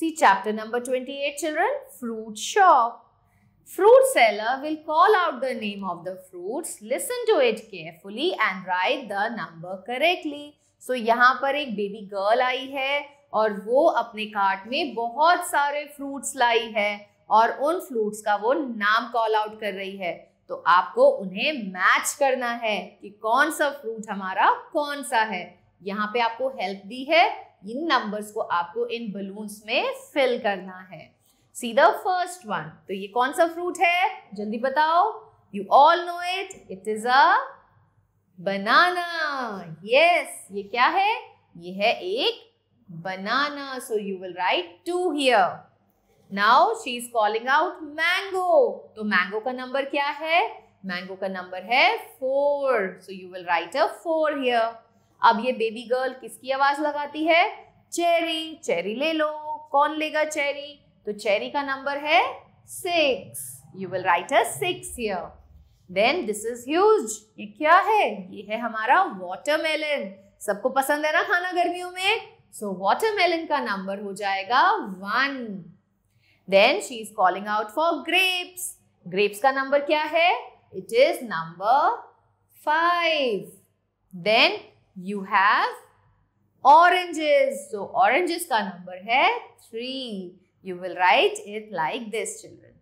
See chapter number 28 children, fruit shop. Fruit seller will call out the name of the fruits, listen to it carefully and write the number correctly. So यहाँ पर एक baby girl आई है और वो अपने cart में बहुत सारे fruits लाई है और उन fruits का वो नाम call out कर रही है तो आपको उन्हें मैच करना है कि कौन सा फ्रूट हमारा कौन सा है यहाँ पे आपको हेल्प दी है इन नंबर्स को आपको इन बलून्स में फिल करना है सी द फर्स्ट वन तो ये कौन सा फ्रूट है जल्दी बताओ you all know it it is a banana yes ये क्या है ये है एक banana so you will write two here now she is calling out mango तो मैंगो का नंबर क्या है मैंगो का नंबर है four so you will write a four here अब ये बेबी गर्ल किसकी आवाज लगाती है चेरी चेरी ले लो कौन लेगा चेरी तो चेरी का नंबर है six you will write a six here then this is huge ये क्या है ये है हमारा वाटरमेलन सबको पसंद है ना खाना गर्मियों में सो so, वाटरमेलन का नंबर हो जाएगा one then she is calling out for grapes grapes का नंबर क्या है it is number five then you have oranges. So oranges ka number hai 3. You will write it like this children.